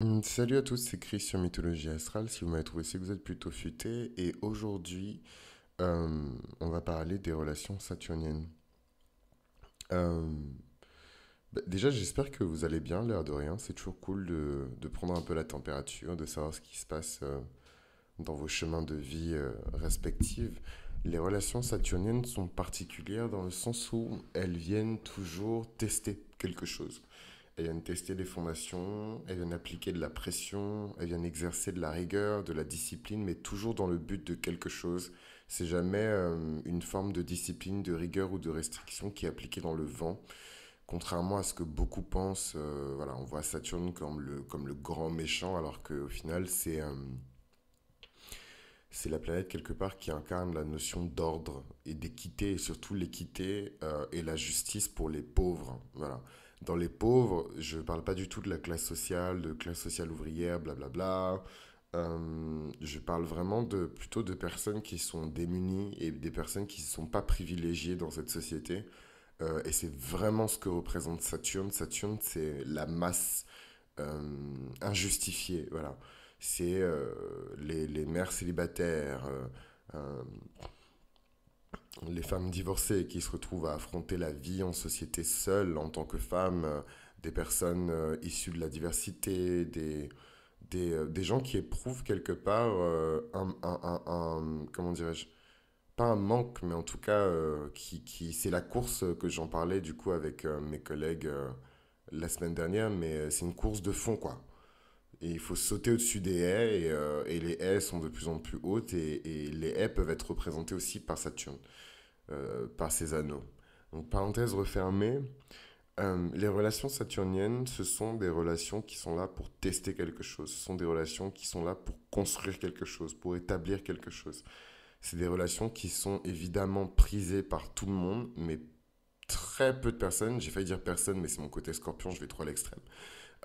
Mm, salut à tous, c'est Chris sur Mythologie Astrale. Si vous m'avez trouvé, si vous êtes plutôt futé. Et aujourd'hui, euh, on va parler des relations saturniennes. Euh, bah, déjà, j'espère que vous allez bien, l'air de rien. C'est toujours cool de, prendre un peu la température, de savoir ce qui se passe euh, dans vos chemins de vie respectifs. Les relations saturniennes sont particulières dans le sens où elles viennent toujours tester quelque chose. Elles viennent tester des fondations, elles viennent appliquer de la pression, elles viennent exercer de la rigueur, de la discipline, mais toujours dans le but de quelque chose. C'est jamais euh, une forme de discipline, de rigueur ou de restriction qui est appliquée dans le vent. Contrairement à ce que beaucoup pensent, euh, voilà, on voit Saturne comme le, comme le grand méchant, alors qu'au final, c'est euh, c'est la planète quelque part qui incarne la notion d'ordre et d'équité, et surtout l'équité et la justice pour les pauvres. Hein, voilà. Dans les pauvres, je ne parle pas du tout de la classe sociale, de classe sociale ouvrière, blablabla. Euh, je parle vraiment de, plutôt de personnes qui sont démunies et des personnes qui ne sont pas privilégiées dans cette société. Euh, et c'est vraiment ce que représente Saturne. Saturne, c'est la masse euh, injustifiée. Voilà. C'est les, les, mères célibataires, les femmes divorcées qui se retrouvent à affronter la vie en société seule en tant que femmes, euh, des personnes euh, issues de la diversité, des, des, euh, des, gens qui éprouvent quelque part un, un, un, comment dirais-je, pas un manque, mais en tout cas, qui, qui c'est la course que j'en parlais du coup avec mes collègues la semaine dernière, mais c'est une course de fond quoi. Et il faut sauter au-dessus des haies, et, et, les haies sont de plus en plus hautes, et, et les haies peuvent être représentées aussi par Saturne. Euh, par ces anneaux. Donc, parenthèse refermée, euh, les relations saturniennes, ce sont des relations qui sont là pour tester quelque chose. Ce sont des relations qui sont là pour construire quelque chose, pour établir quelque chose. C'est des relations qui sont évidemment prisées par tout le monde, mais très peu de personnes, j'ai failli dire personne, mais c'est mon côté scorpion, je vais trop à l'extrême.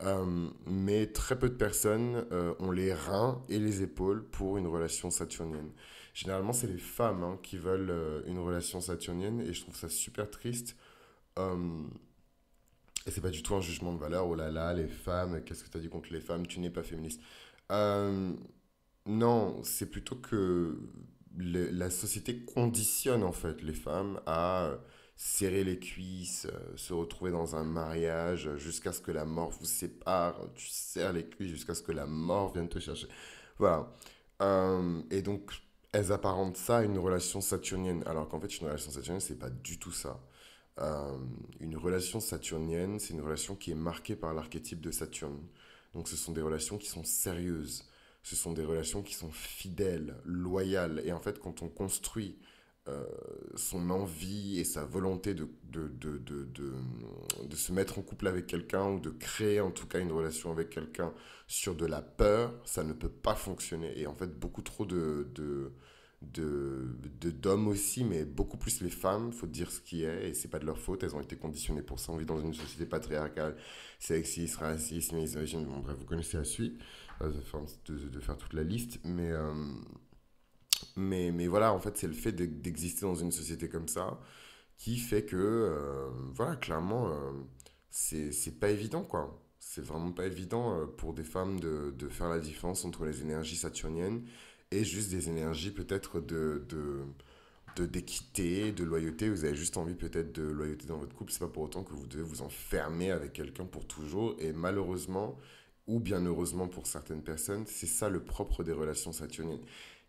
Euh, mais très peu de personnes ont les reins et les épaules pour une relation saturnienne généralement, c'est les femmes hein, qui veulent euh, une relation saturnienne et je trouve ça super triste. Euh, et c'est pas du tout un jugement de valeur. Oh là là, les femmes, qu'est-ce que tu as dit contre les femmes Tu n'es pas féministe. Hum, non, c'est plutôt que la société conditionne en fait les femmes à euh, serrer les cuisses, euh, se retrouver dans un mariage jusqu'à ce que la mort vous sépare. Tu serres les cuisses jusqu'à ce que la mort vienne te chercher. Voilà. Hum, et donc, elles apparentent ça à une relation saturnienne, alors qu'en fait, une relation saturnienne, c'est pas du tout ça. Euh, une relation saturnienne, c'est une relation qui est marquée par l'archétype de Saturne. Donc, ce sont des relations qui sont sérieuses, ce sont des relations qui sont fidèles, loyales. Et en fait, quand on construit euh, son envie et sa volonté de, de, de, de se mettre en couple avec quelqu'un ou de créer en tout cas une relation avec quelqu'un sur de la peur, ça ne peut pas fonctionner. Et en fait, beaucoup trop de, de d'hommes aussi, mais beaucoup plus les femmes, faut dire ce qui est, et c'est pas de leur faute, elles ont été conditionnées pour ça, on vit dans une société patriarcale, sexiste, raciste, misogyne, bon bref, vous connaissez la suite, euh, de, faire toute la liste, mais... Euh, mais, mais voilà, en fait, c'est le fait d'exister dans une société comme ça qui fait que, euh, voilà, clairement, euh, c'est pas évident, quoi. C'est vraiment pas évident euh, pour des femmes de, de, faire la différence entre les énergies saturniennes et juste des énergies peut-être de, de, d'équité, de, de loyauté. Vous avez juste envie peut-être de loyauté dans votre couple. C'est pas pour autant que vous devez vous enfermer avec quelqu'un pour toujours. Et malheureusement, ou bien heureusement pour certaines personnes, c'est ça le propre des relations saturniennes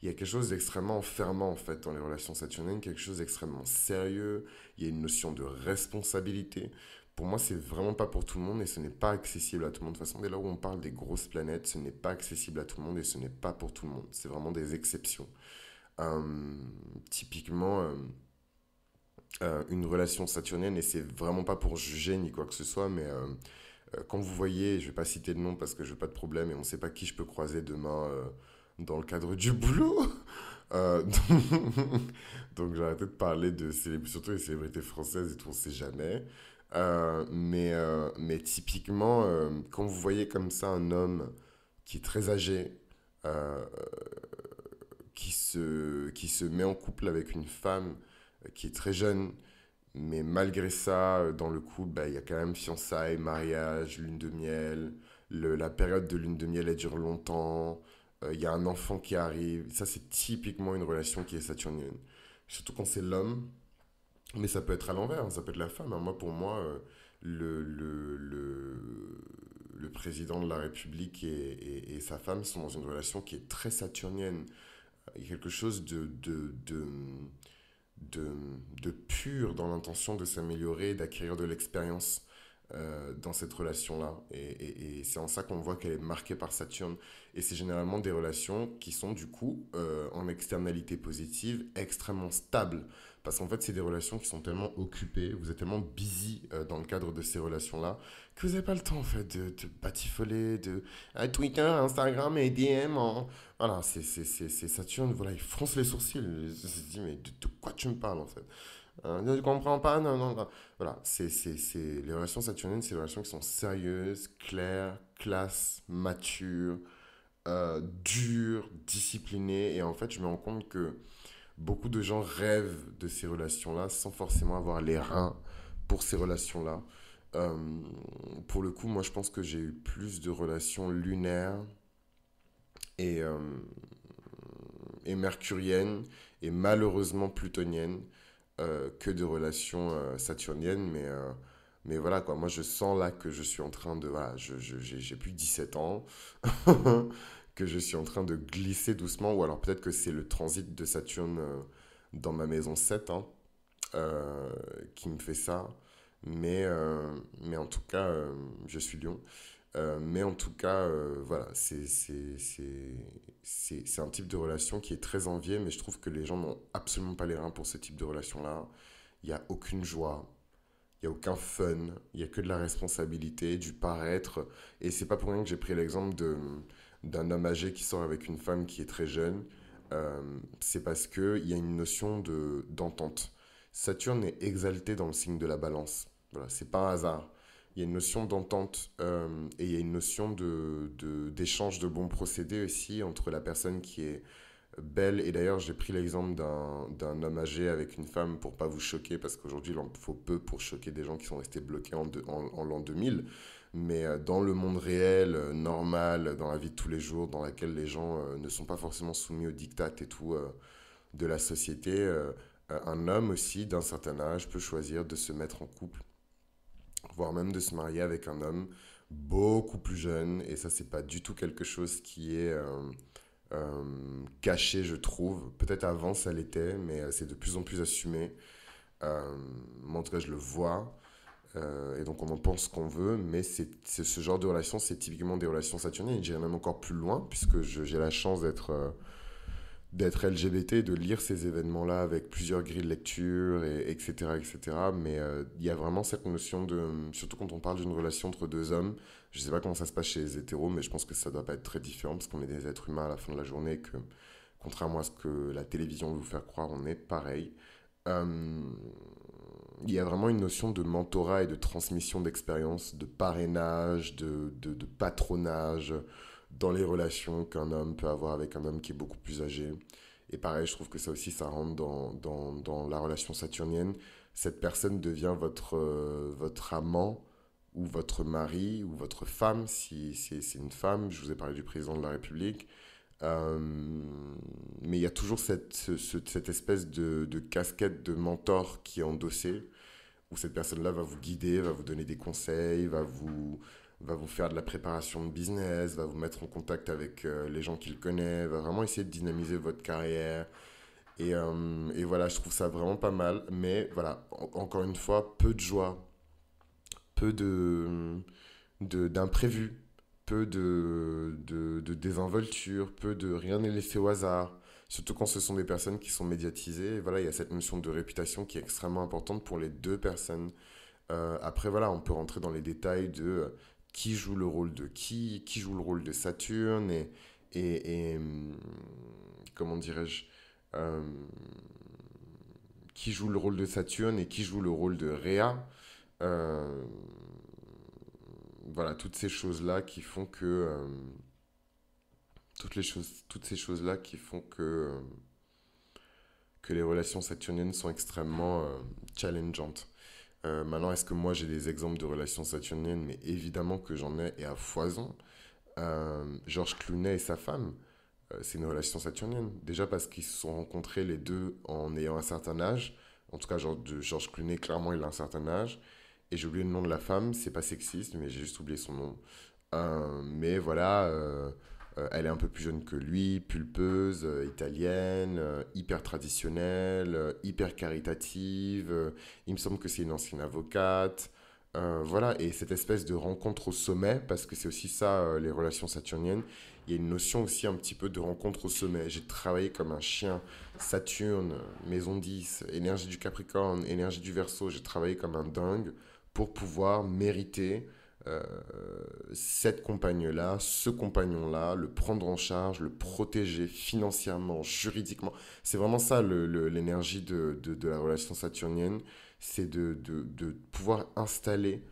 il y a quelque chose d'extrêmement fermant en fait dans les relations saturniennes, quelque chose d'extrêmement sérieux, il y a une notion de responsabilité. Pour moi, c'est vraiment pas pour tout le monde et ce n'est pas accessible à tout le monde. De toute façon, dès là où on parle des grosses planètes, ce n'est pas accessible à tout le monde et ce n'est pas pour tout le monde. C'est vraiment des exceptions. Hum, typiquement, hum, euh, une relation saturnienne, et c'est vraiment pas pour juger ni quoi que ce soit, mais hum, euh, quand vous voyez, je vais pas citer de nom parce que je veux pas de problème et on sait pas qui je peux croiser demain euh, dans le cadre du boulot. Euh, donc, j'ai arrêté de parler de surtout les célébrités françaises et tout, on sait jamais. Euh, mais, euh, mais typiquement, quand vous voyez comme ça un homme qui est très âgé, qui, se, qui se met en couple avec une femme qui est très jeune, mais malgré ça, dans le couple, bah, il y a quand même fiançailles, mariage, lune de miel. Le, la période de lune de miel, elle dure longtemps. Euh, il y a un enfant qui arrive. Ça, c'est typiquement une relation qui est saturnienne. Surtout quand c'est l'homme, mais ça peut être à l'envers, hein, ça peut être la femme. Hein. Moi, pour moi, euh, le, président de la République et, sa femme sont dans une relation qui est très saturnienne. Il y a quelque chose de, de pur dans l'intention de s'améliorer, d'acquérir de l'expérience. Euh, dans cette relation-là. Et, et, c'est en ça qu'on voit qu'elle est marquée par Saturne. Et c'est généralement des relations qui sont du coup euh, en externalité positive extrêmement stables. Parce qu'en fait, c'est des relations qui sont tellement occupées, vous êtes tellement busy euh, dans le cadre de ces relations-là, que vous n'avez pas le temps en fait de, de batifoler, de à Twitter, Instagram et DM. En... Voilà, c'est Saturne, voilà, il fronce les sourcils. Il se dit, mais de quoi tu me parles en fait euh, ne comprends pas, non, non, Voilà, c'est, c'est, c'est... les relations saturniennes, c'est des relations qui sont sérieuses, claires, classes, matures, euh, dures, disciplinées. Et en fait, je me rends compte que beaucoup de gens rêvent de ces relations-là sans forcément avoir les reins pour ces relations-là. Euh, pour le coup, moi, je pense que j'ai eu plus de relations lunaires et, euh, et mercuriennes et malheureusement plutoniennes euh, que de relations euh, saturniennes, euh, mais, voilà quoi. Moi, je sens là que je suis en train de. Voilà, j'ai je, plus 17 ans, que je suis en train de glisser doucement, ou alors peut-être que c'est le transit de Saturne dans ma maison 7 hein, qui me fait ça. Mais, mais en tout cas, je suis Lion. Euh, mais en tout cas, euh, voilà, c'est un type de relation qui est très envié, mais je trouve que les gens n'ont absolument pas les reins pour ce type de relation-là. Il n'y a aucune joie, il n'y a aucun fun, il n'y a que de la responsabilité, du paraître. Et c'est pas pour rien que j'ai pris l'exemple d'un homme âgé qui sort avec une femme qui est très jeune. Euh, c'est parce qu'il y a une notion d'entente. Saturne est exalté dans le signe de la balance. Voilà, c'est pas un hasard il y a une notion d'entente euh, et il y a une notion d'échange de, de, bons procédés aussi entre la personne qui est belle. Et d'ailleurs, j'ai pris l'exemple d'un homme âgé avec une femme pour pas vous choquer, parce qu'aujourd'hui, il en faut peu pour choquer des gens qui sont restés bloqués en, en, l'an 2000. Mais euh, dans le monde réel, euh, normal, dans la vie de tous les jours, dans laquelle les gens ne sont pas forcément soumis aux dictats et tout de la société, un homme aussi d'un certain âge peut choisir de se mettre en couple voire même de se marier avec un homme beaucoup plus jeune. Et ça, c'est pas du tout quelque chose qui est euh, euh, caché, je trouve. Peut-être avant, ça l'était, mais euh, c'est de plus en plus assumé. en tout cas, je le vois. et donc, on en pense qu'on veut, mais c'est ce genre de relation, c'est typiquement des relations saturnées. J'irai même encore plus loin, puisque j'ai la chance d'être d'être LGBT, de lire ces événements-là avec plusieurs grilles de lecture, etc., etc. Mais euh, il y a vraiment cette notion de, surtout quand on parle d'une relation entre deux hommes, je sais pas comment ça se passe chez les hétéros, mais je pense que ça doit pas être très différent parce qu'on est des êtres humains à la fin de la journée, que contrairement à ce que la télévision veut vous faire croire, on est pareil. Hum, il y a vraiment une notion de mentorat et de transmission d'expérience, de parrainage, de, de patronage dans les relations qu'un homme peut avoir avec un homme qui est beaucoup plus âgé. Et pareil, je trouve que ça aussi, ça rentre dans, dans, dans la relation saturnienne. Cette personne devient votre, euh, votre amant ou votre mari ou votre femme, si, c'est une femme. Je vous ai parlé du président de la République. Euh, mais il y a toujours cette, cette espèce de, de, casquette de mentor qui est endossée, où cette personne-là va vous guider, va vous donner des conseils, va vous, va vous faire de la préparation de business, va vous mettre en contact avec euh, les gens qu'il connaît, va vraiment essayer de dynamiser votre carrière. Et, euh, et, voilà, je trouve ça vraiment pas mal. Mais voilà, encore une fois, peu de joie, peu de d'imprévus, peu de, de, de, désinvolture, peu de rien n'est laissé au hasard. Surtout quand ce sont des personnes qui sont médiatisées. voilà, il y a cette notion de réputation qui est extrêmement importante pour les deux personnes. Euh, après, voilà, on peut rentrer dans les détails de qui joue le rôle de qui, qui joue le rôle de Saturne, et, comment dirais-je, euh, qui joue le rôle de Saturne et qui joue le rôle de Rhea. Euh, voilà, toutes ces choses-là qui font que... Euh, toutes, les choses, toutes ces choses-là qui font que... que les relations saturniennes sont extrêmement challengeantes. Euh, maintenant, est-ce que moi j'ai des exemples de relations saturniennes Mais évidemment que j'en ai et à foison. Euh, Georges Clooney et sa femme, euh, c'est une relation saturnienne. Déjà parce qu'ils se sont rencontrés les deux en ayant un certain âge. En tout cas, Georges Clooney, clairement, il a un certain âge. Et j'ai oublié le nom de la femme, c'est pas sexiste, mais j'ai juste oublié son nom. mais voilà euh, elle est un peu plus jeune que lui, pulpeuse, euh, italienne, euh, hyper traditionnelle, hyper caritative. il me semble que c'est une ancienne avocate. voilà, et cette espèce de rencontre au sommet, parce que c'est aussi ça, les relations saturniennes, il y a une notion aussi un petit peu de rencontre au sommet. J'ai travaillé comme un chien, Saturne, maison 10, énergie du Capricorne, énergie du Verseau, j'ai travaillé comme un dingue pour pouvoir mériter euh, cette compagne-là, ce compagnon-là, le prendre en charge, le protéger financièrement, juridiquement. C'est vraiment ça l'énergie de, de, la relation saturnienne, c'est de, de, pouvoir installer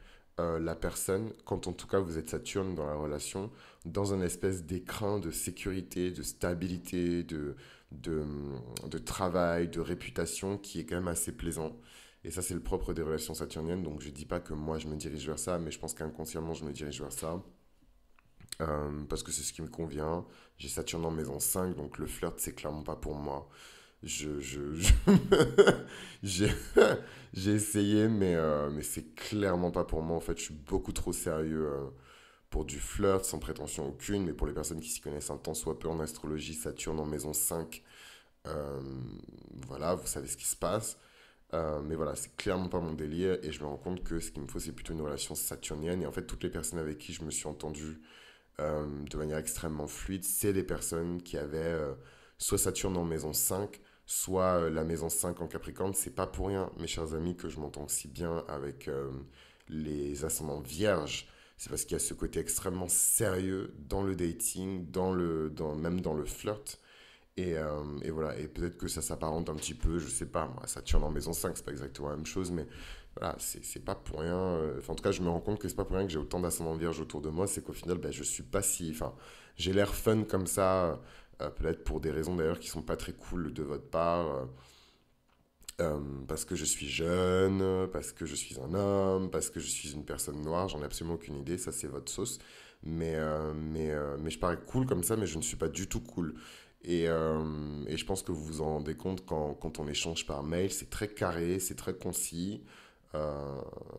euh, la personne, quand en tout cas vous êtes Saturne dans la relation, dans un espèce d'écrin de sécurité, de stabilité, de, de, travail, de réputation qui est quand même assez plaisant. Et ça, c'est le propre des relations saturniennes. Donc, je dis pas que moi, je me dirige vers ça, mais je pense qu'inconsciemment, je me dirige vers ça. Euh, parce que c'est ce qui me convient. J'ai Saturne en maison 5, donc le flirt, c'est clairement pas pour moi. Je, je, j'ai, essayé, mais, ce euh, mais c'est clairement pas pour moi. En fait, je suis beaucoup trop sérieux euh, pour du flirt, sans prétention aucune. Mais pour les personnes qui s'y connaissent un temps soit peu en astrologie, Saturne en maison 5, voilà, vous savez ce qui se passe. Euh, mais voilà, c'est clairement pas mon délire et je me rends compte que ce qu'il me faut, c'est plutôt une relation saturnienne. Et en fait, toutes les personnes avec qui je me suis entendu euh, de manière extrêmement fluide, c'est des personnes qui avaient euh, soit Saturne en maison 5, soit la maison 5 en Capricorne. C'est pas pour rien, mes chers amis, que je m'entends si bien avec les ascendants vierges. C'est parce qu'il y a ce côté extrêmement sérieux dans le dating, dans le, même dans le flirt et, euh, et, voilà, et peut-être que ça s'apparente un petit peu, je sais pas, moi, ça tient dans maison 5, c'est pas exactement la même chose, mais voilà, c'est pas pour rien. Euh, enfin, en tout cas, je me rends compte que c'est pas pour rien que j'ai autant d'ascendants vierges autour de moi, c'est qu'au final, ben, je suis pas si. Enfin, j'ai l'air fun comme ça, euh, peut-être pour des raisons d'ailleurs qui sont pas très cool de votre part. parce que je suis jeune, parce que je suis un homme, parce que je suis une personne noire, j'en ai absolument aucune idée, ça c'est votre sauce. Mais, mais, mais je parais cool comme ça, mais je ne suis pas du tout cool. Et, euh, et, je pense que vous vous en rendez compte quand, quand on échange par mail, c'est très carré, c'est très concis. Euh,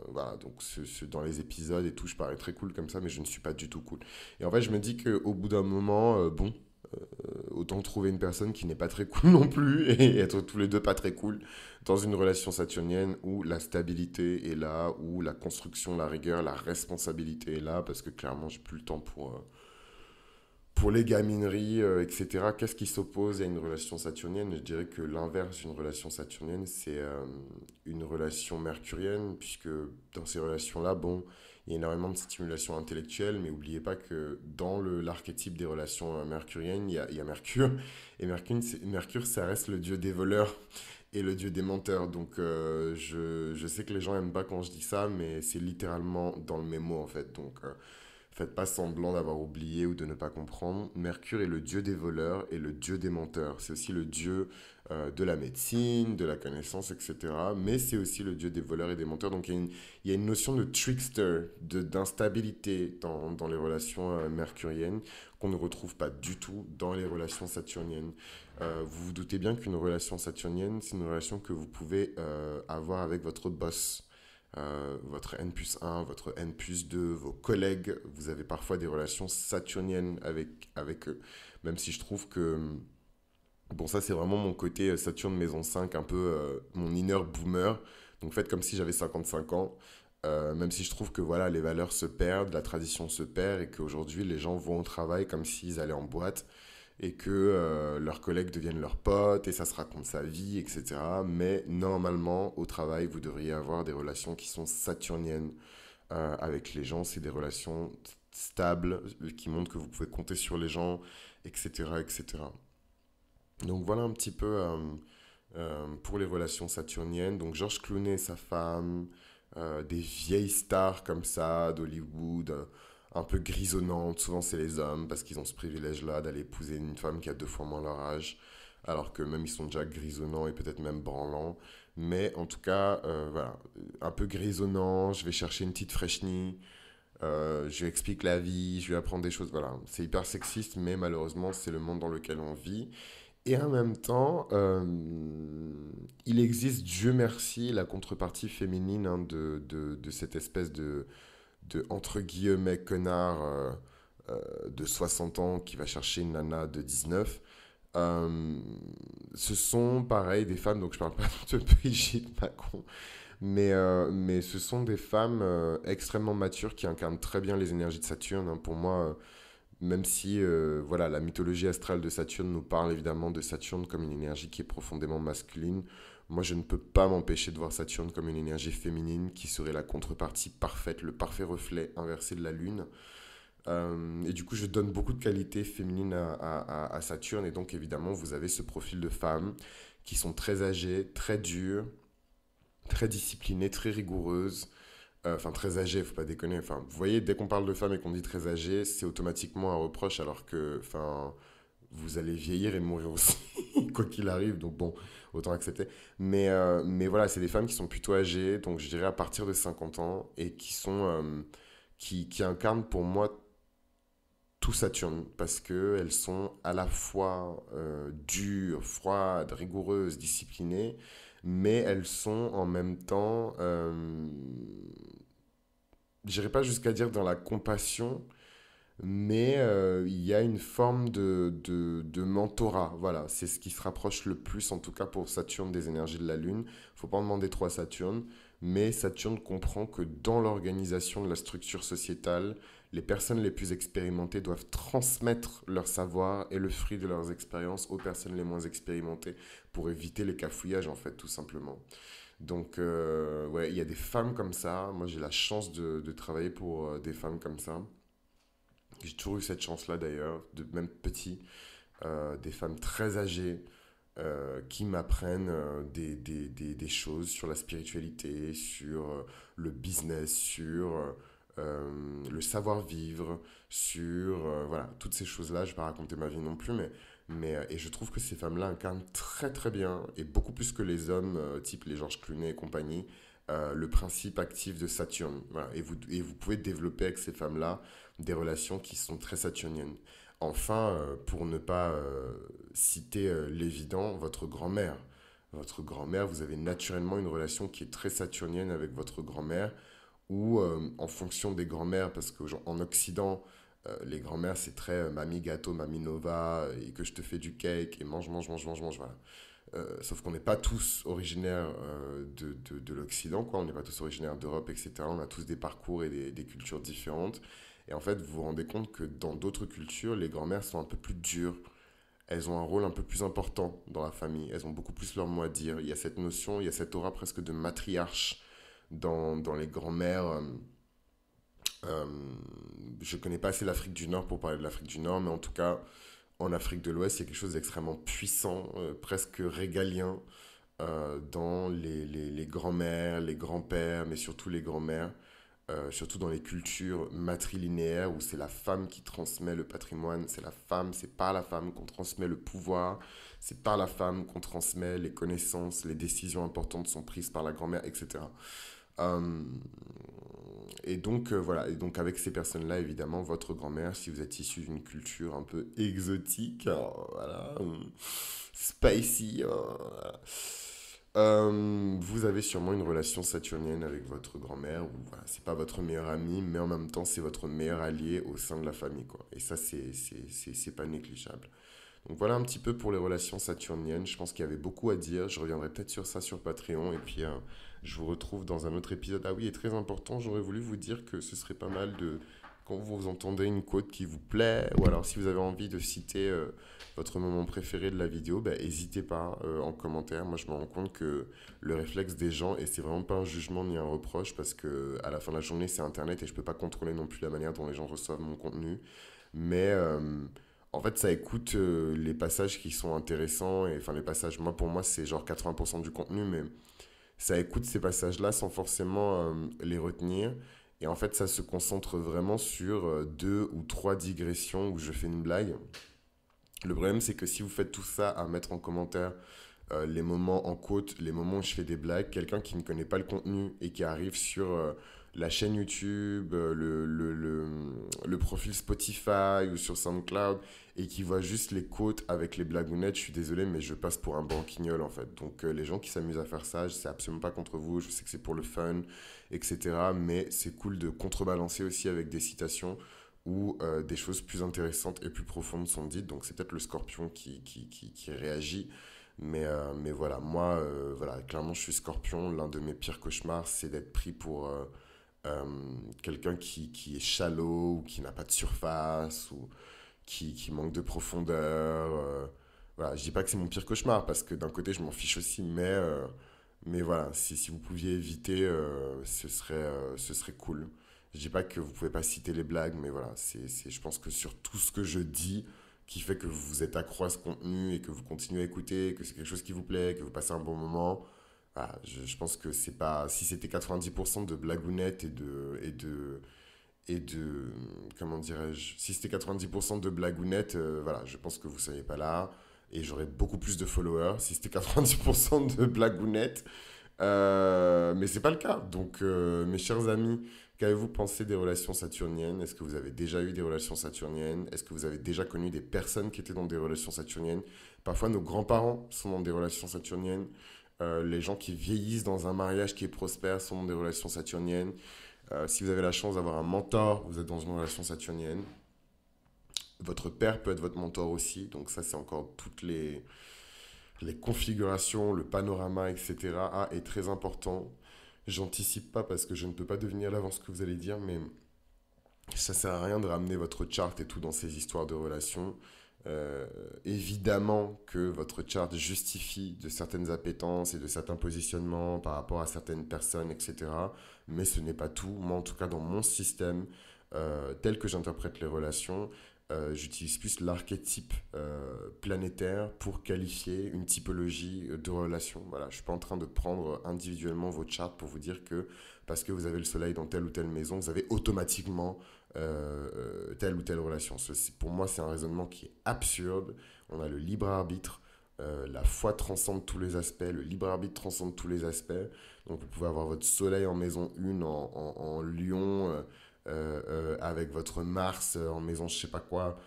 voilà, donc dans les épisodes et tout, je parais très cool comme ça, mais je ne suis pas du tout cool. Et en fait, je me dis qu'au bout d'un moment, euh, bon, autant trouver une personne qui n'est pas très cool non plus et être tous les deux pas très cool dans une relation saturnienne où la stabilité est là, où la construction, la rigueur, la responsabilité est là, parce que clairement, j'ai plus le temps pour pour les gamineries, euh, etc., qu'est-ce qui s'oppose à une relation saturnienne Je dirais que l'inverse d'une relation saturnienne, c'est euh, une relation mercurienne, puisque dans ces relations-là, bon, il y a énormément de stimulation intellectuelle, mais n'oubliez pas que dans l'archétype des relations euh, mercuriennes, il y a, Mercure, et Mercure, Mercure, ça reste le dieu des voleurs et le dieu des menteurs. Donc je, je, sais que les gens n'aiment pas quand je dis ça, mais c'est littéralement dans le même en fait. Donc Faites pas semblant d'avoir oublié ou de ne pas comprendre. Mercure est le dieu des voleurs et le dieu des menteurs. C'est aussi le dieu euh, de la médecine, de la connaissance, etc. Mais c'est aussi le dieu des voleurs et des menteurs. Donc il y, a une notion de trickster, d'instabilité dans, dans, les relations euh, mercuriennes qu'on ne retrouve pas du tout dans les relations saturniennes. Euh, vous vous doutez bien qu'une relation saturnienne, c'est une relation que vous pouvez avoir avec votre boss euh, votre N plus 1, votre N plus 2, vos collègues. Vous avez parfois des relations saturniennes avec, avec eux, même si je trouve que... Hum, bon, ça, c'est vraiment mon côté euh, Saturne Maison 5, un peu euh, mon inner boomer. Donc, faites comme si j'avais 55 ans. même si je trouve que voilà, les valeurs se perdent, la tradition se perd et qu'aujourd'hui, les gens vont au travail comme s'ils allaient en boîte et que euh, leurs collègues deviennent leurs potes et ça se raconte sa vie, etc. Mais normalement, au travail, vous devriez avoir des relations qui sont saturniennes euh, avec les gens. C'est des relations stables euh, qui montrent que vous pouvez compter sur les gens, etc. etc. Donc voilà un petit peu pour les relations saturniennes. Donc Georges Clooney et sa femme, des vieilles stars comme ça d'Hollywood un peu grisonnante Souvent, c'est les hommes parce qu'ils ont ce privilège-là d'aller épouser une femme qui a deux fois moins leur âge, alors que même ils sont déjà grisonnants et peut-être même branlants. Mais en tout cas, euh, voilà, un peu grisonnant. Je vais chercher une petite fraîche euh, je lui explique la vie, je lui apprends des choses. Voilà, c'est hyper sexiste, mais malheureusement, c'est le monde dans lequel on vit. Et en même temps, euh, il existe, Dieu merci, la contrepartie féminine hein, de, cette espèce de, de entre guillemets connard euh, euh, de 60 ans qui va chercher une nana de 19. Euh, ce sont pareil des femmes, donc je parle pas de Brigitte Macron, mais, ce sont des femmes extrêmement matures qui incarnent très bien les énergies de Saturne. Hein. Pour moi, même si voilà, la mythologie astrale de Saturne nous parle évidemment de Saturne comme une énergie qui est profondément masculine, moi, je ne peux pas m'empêcher de voir Saturne comme une énergie féminine qui serait la contrepartie parfaite, le parfait reflet inversé de la Lune. Euh, et du coup, je donne beaucoup de qualités féminines à, Saturne. Et donc, évidemment, vous avez ce profil de femmes qui sont très âgées, très dures, très disciplinées, très rigoureuses. Euh, enfin, très âgées, faut pas déconner. Enfin, vous voyez, dès qu'on parle de femmes et qu'on dit très âgées, c'est automatiquement un reproche, alors que, enfin, vous allez vieillir et mourir aussi, quoi qu'il arrive. Donc bon, autant accepter. Mais, euh, mais voilà, c'est des femmes qui sont plutôt âgées, donc je dirais à partir de 50 ans, et qui sont. Euh, qui, incarnent pour moi tout Saturne, parce qu'elles sont à la fois euh, dures, froides, rigoureuses, disciplinées, mais elles sont en même temps. J'irai pas jusqu'à dire dans la compassion, mais euh, il y a une forme de, mentorat. Voilà, c'est ce qui se rapproche le plus, en tout cas pour Saturne, des énergies de la Lune. Il faut pas en demander trop à Saturne, mais Saturne comprend que dans l'organisation de la structure sociétale, les personnes les plus expérimentées doivent transmettre leur savoir et le fruit de leurs expériences aux personnes les moins expérimentées pour éviter les cafouillages, en fait, tout simplement. Donc, euh, ouais, il y a des femmes comme ça. Moi, j'ai la chance de travailler pour euh, des femmes comme ça. J'ai toujours eu cette chance-là d'ailleurs, de même petit, euh, des femmes très âgées euh, qui m'apprennent euh, des, des, des, des, choses sur la spiritualité, sur le business, sur le savoir-vivre, sur voilà, toutes ces choses-là. Je ne vais pas raconter ma vie non plus, mais, mais et je trouve que ces femmes-là incarnent très très bien, et beaucoup plus que les hommes, type les Georges Clunet et compagnie, euh, le principe actif de Saturne. Et, vous, pouvez développer avec ces femmes-là des relations qui sont très saturniennes. Enfin, euh, pour ne pas euh, citer l'évident, votre grand-mère. Votre grand-mère, vous avez naturellement une relation qui est très saturnienne avec votre grand-mère, ou en fonction des grand-mères, parce qu'en Occident, les grand-mères, c'est très mamie gâteau, mamie nova, et que je te fais du cake, et mange, mange, mange, mange, mange, voilà. Euh, sauf qu'on n'est pas tous originaires euh, de, de, de l'Occident, quoi. On n'est pas tous originaires d'Europe, etc. On a tous des parcours et des, des, cultures différentes. Et en fait, vous vous rendez compte que dans d'autres cultures, les grand-mères sont un peu plus dures. Elles ont un rôle un peu plus important dans la famille. Elles ont beaucoup plus leur mot à dire. Il y a cette notion, il y a cette aura presque de matriarche dans, dans les grand-mères. Euh, ne euh, je connais pas assez l'Afrique du Nord pour parler de l'Afrique du Nord, mais en tout cas, en Afrique de l'Ouest, il y a quelque chose d'extrêmement puissant, euh, presque régalien, euh, dans les, grands-mères, les grands-pères, mais surtout les grands-mères, euh, surtout dans les cultures matrilinéaires où c'est la femme qui transmet le patrimoine, c'est la femme, c'est par la femme qu'on transmet le pouvoir, c'est par la femme qu'on transmet les connaissances, les décisions importantes sont prises par la grand-mère, etc et donc, euh, voilà. Et donc, avec ces personnes-là, évidemment, votre grand-mère, si vous êtes issu d'une culture un peu exotique, hein, voilà, spicy, hein, euh, vous avez sûrement une relation saturnienne avec votre grand-mère. Voilà, c'est pas votre meilleur ami, mais en même temps, c'est votre meilleur allié au sein de la famille. Quoi. Et ça, c'est pas négligeable. Donc voilà un petit peu pour les relations saturniennes. Je pense qu'il y avait beaucoup à dire. Je reviendrai peut-être sur ça sur Patreon. Et puis, euh, je vous retrouve dans un autre épisode. Ah oui, et très important, j'aurais voulu vous dire que ce serait pas mal de quand vous entendez une quote qui vous plaît, ou alors si vous avez envie de citer euh, votre moment préféré de la vidéo, ben, n'hésitez pas euh, en commentaire. Moi, je me rends compte que le réflexe des gens, et c'est vraiment pas un jugement ni un reproche, parce que à la fin de la journée, c'est Internet et je peux pas contrôler non plus la manière dont les gens reçoivent mon contenu. Mais euh, en fait, ça écoute les passages qui sont intéressants, et enfin, les passages, moi, pour moi, c'est genre 80% du contenu, mais ça écoute ces passages-là sans forcément euh, les retenir. Et en fait, ça se concentre vraiment sur euh, deux ou trois digressions où je fais une blague. Le problème, c'est que si vous faites tout ça à mettre en commentaire euh, les moments en côte, les moments où je fais des blagues, quelqu'un qui ne connaît pas le contenu et qui arrive sur la chaîne YouTube, le, le, le, le, profil Spotify ou sur SoundCloud et qui voit juste les côtes avec les blagounettes, je suis désolé, mais je passe pour un banquignol en fait. Donc euh, les gens qui s'amusent à faire ça, je c'est absolument pas contre vous, je sais que c'est pour le fun, etc. Mais c'est cool de contrebalancer aussi avec des citations où euh, des choses plus intéressantes et plus profondes sont dites. Donc c'est peut-être le scorpion qui, réagit. Euh, mais, voilà, moi, voilà, clairement, je suis scorpion. L'un de mes pires cauchemars, c'est d'être pris pour quelqu'un qui, est shallow ou qui n'a pas de surface ou qui, qui manque de profondeur. Euh, voilà, je dis pas que c'est mon pire cauchemar parce que d'un côté je m'en fiche aussi, mais euh, mais voilà, si, si, vous pouviez éviter, euh, ce serait ce serait cool. Je dis pas que vous pouvez pas citer les blagues, mais voilà, c'est je pense que sur tout ce que je dis qui fait que vous êtes accro à ce contenu et que vous continuez à écouter, que c'est quelque chose qui vous plaît, que vous passez un bon moment. je, pense que c'est pas. Si c'était 90% de blagounettes et de, et de, et de, comment dirais-je, si c'était 90% de blagounettes, euh, voilà, je pense que vous ne seriez pas là, et j'aurais beaucoup plus de followers si c'était 90% de blagounettes, euh, mais c'est pas le cas. Donc, euh, mes chers amis, qu'avez-vous pensé des relations saturniennes Est-ce que vous avez déjà eu des relations saturniennes Est-ce que vous avez déjà connu des personnes qui étaient dans des relations saturniennes Parfois, nos grands-parents sont dans des relations saturniennes. Euh, les gens qui vieillissent dans un mariage qui est prospère sont dans des relations saturniennes. Euh, si vous avez la chance d'avoir un mentor, vous êtes dans une relation saturnienne. Votre père peut être votre mentor aussi. Donc ça, c'est encore toutes les, les configurations, le panorama, etc. Ah, est très important. J'anticipe pas parce que je ne peux pas devenir à l'avance ce que vous allez dire, mais ça sert à rien de ramener votre charte et tout dans ces histoires de relations. Euh, évidemment que votre charte justifie de certaines appétences et de certains positionnements par rapport à certaines personnes, etc. Mais ce n'est pas tout. Moi, en tout cas, dans mon système, euh, tel que j'interprète les relations, euh, j'utilise plus l'archétype planétaire pour qualifier une typologie de relation. Voilà, je suis pas en train de prendre individuellement vos chartes pour vous dire que parce que vous avez le soleil dans telle ou telle maison, vous avez automatiquement euh, telle ou telle relation. Ceci, pour moi, c'est un raisonnement qui est absurde. On a le libre arbitre. Euh, la foi transcende tous les aspects, le libre arbitre transcende tous les aspects. Donc vous pouvez avoir votre soleil en maison 1, en, Lyon euh, avec votre Mars en maison je sais pas quoi,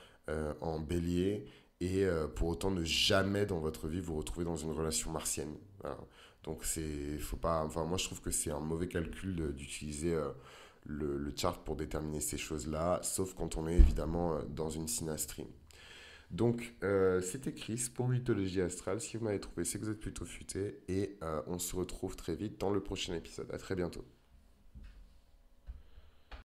en bélier, et pour autant ne jamais dans votre vie vous retrouver dans une relation martienne. Donc c'est, faut pas, enfin moi je trouve que c'est un mauvais calcul d'utiliser le, chart pour déterminer ces choses-là, sauf quand on est évidemment euh, dans une synastrie. Donc, euh, c'était Chris pour Mythologie Astrale. Si vous m'avez trouvé, c'est que vous êtes plutôt futé. Et euh, on se retrouve très vite dans le prochain épisode. À très bientôt.